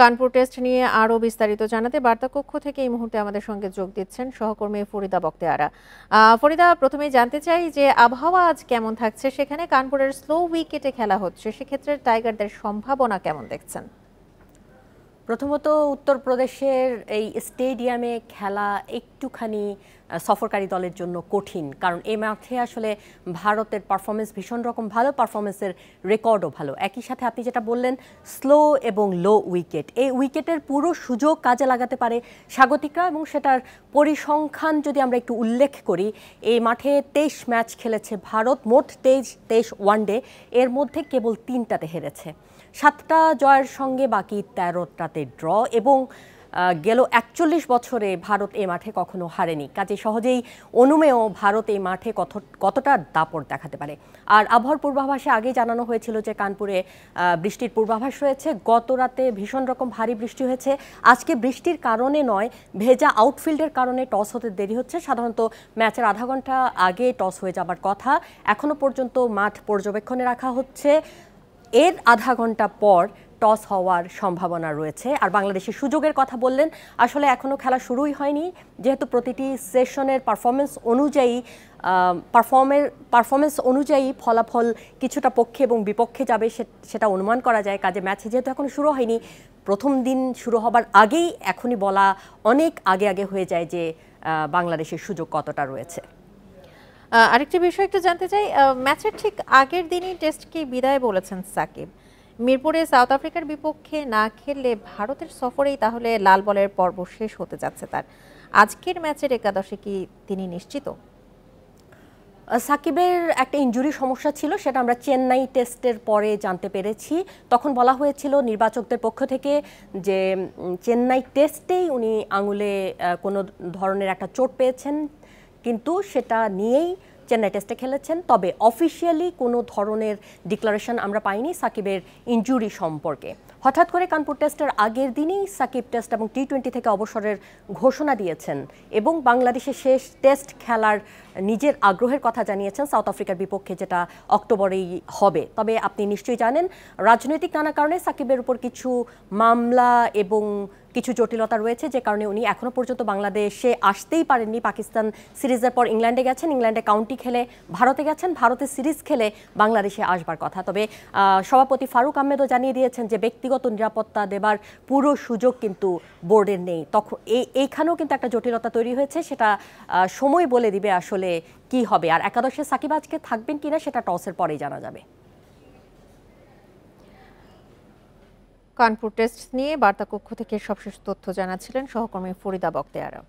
Kanpur test নিয়ে আরও বিস্তারিত জানাতে বার্তা কক্ষ থেকে এই মুহূর্তে আমাদের সঙ্গে যোগ দিচ্ছেন সহকর্মী ফরিদা বক্তিয়ারা ফরিদা প্রথমে জানতে চাই যে আবহাওয়া আজ কেমন থাকছে সেখানে কানপুরের স্লো উইকেটে খেলা হচ্ছে সেক্ষেত্রে টাইগারদের সম্ভাবনা কেমন দেখছেন প্রথমত উত্তরপ্রদেশের এই স্টেডিয়ামে খেলা একটুখানি সফরকারী দলের জন্য কঠিন কারণ এই মাঠে আসলে ভারতের পারফরমেন্স ভীষণ রকম ভালো পারফরমেন্সের রেকর্ডও ভালো একই সাথে আপনি যেটা বললেন স্লো এবং লো উইকেট এই উইকেটের পুরো সুযোগ কাজে লাগাতে পারে স্বাগতিকরা এবং সেটার পরিসংখ্যান যদি আমরা একটু উল্লেখ করি এই মাঠে তেইশ ম্যাচ খেলেছে ভারত মোট তেইশ তেইশ ওয়ানডে এর মধ্যে কেবল তিনটাতে হেরেছে সাতটা জয়ের সঙ্গে বাকি তেরোটাতে ড্র এবং গেল একচল্লিশ বছরে ভারত এ মাঠে কখনো হারেনি কাজে সহজেই অনুমেয় ভারত এই মাঠে কত কতটা দাপট দেখাতে পারে আর আবহাওয়ার পূর্বাভাসে আগে জানানো হয়েছিল যে কানপুরে বৃষ্টির পূর্বাভাস রয়েছে গত রাতে ভীষণ রকম ভারী বৃষ্টি হয়েছে আজকে বৃষ্টির কারণে নয় ভেজা আউটফিল্ডের কারণে টস হতে দেরি হচ্ছে সাধারণত ম্যাচের আধা ঘন্টা আগে টস হয়ে যাবার কথা এখনও পর্যন্ত মাঠ পর্যবেক্ষণে রাখা হচ্ছে এর আধা ঘন্টা পর টস হওয়ার সম্ভাবনা রয়েছে আর বাংলাদেশের সুযোগের কথা বললেন আসলে এখনও খেলা শুরুই হয়নি যেহেতু প্রতিটি সেশনের পারফরমেন্স অনুযায়ী পারফর্মের পারফরমেন্স অনুযায়ী ফলাফল কিছুটা পক্ষে এবং বিপক্ষে যাবে সেটা অনুমান করা যায় কাজে ম্যাচ যেহেতু এখন শুরু হয়নি প্রথম দিন শুরু হবার আগেই এখনই বলা অনেক আগে আগে হয়ে যায় যে বাংলাদেশের সুযোগ কতটা রয়েছে আরেকটি বিষয় একটু জানতে চাই ম্যাচের ঠিক আগের দিনই টেস্টকে বিদায় বলেছেন সাকিব মিরপুরে সাউথ আফ্রিকার বিপক্ষে না খেললে ভারতের সফরেই তাহলে লাল বলের পর্ব শেষ হতে যাচ্ছে তার আজকের ম্যাচের একাদশে কি তিনি নিশ্চিত সাকিবের একটা ইঞ্জুরি সমস্যা ছিল সেটা আমরা চেন্নাই টেস্টের পরে জানতে পেরেছি তখন বলা হয়েছিল নির্বাচকদের পক্ষ থেকে যে চেন্নাই টেস্টেই উনি আঙুলে কোনো ধরনের একটা চোট পেয়েছেন কিন্তু সেটা নিয়েই চেন্নাই টেস্টে খেলেছেন তবে অফিসিয়ালি কোনো ধরনের ডিক্লারেশন আমরা পাইনি সাকিবের ইঞ্জুরি সম্পর্কে হঠাৎ করে কানপুর টেস্টের আগের দিনই সাকিব টেস্ট এবং টি টোয়েন্টি থেকে অবসরের ঘোষণা দিয়েছেন এবং বাংলাদেশের শেষ টেস্ট খেলার নিজের আগ্রহের কথা জানিয়েছেন সাউথ আফ্রিকার বিপক্ষে যেটা অক্টোবরেই হবে তবে আপনি নিশ্চয়ই জানেন রাজনৈতিক নানা কারণে সাকিবের উপর কিছু মামলা এবং কিছু জটিলতা রয়েছে যে কারণে উনি এখনও পর্যন্ত বাংলাদেশে আসতেই পারেননি পাকিস্তান সিরিজের পর ইংল্যান্ডে গেছেন ইংল্যান্ডে কাউন্টি খেলে ভারতে গেছেন ভারতে সিরিজ খেলে বাংলাদেশে আসবার কথা তবে সভাপতি ফারুক আহমেদও জানিয়ে দিয়েছেন যে ব্যক্তিগত নিরাপত্তা দেবার পুরো সুযোগ কিন্তু বোর্ডের নেই তখন এইখানেও কিন্তু একটা জটিলতা তৈরি হয়েছে সেটা সময় বলে দিবে আসলে কি হবে আর একাদশে সাকিব আজকে থাকবেন কিনা সেটা টসের পরেই জানা যাবে কানপুর টেস্ট নিয়ে বার্তা কক্ষ থেকে সবশেষ তথ্য জানাচ্ছিলেন সহকর্মী ফরিদা বক্তেয়ারা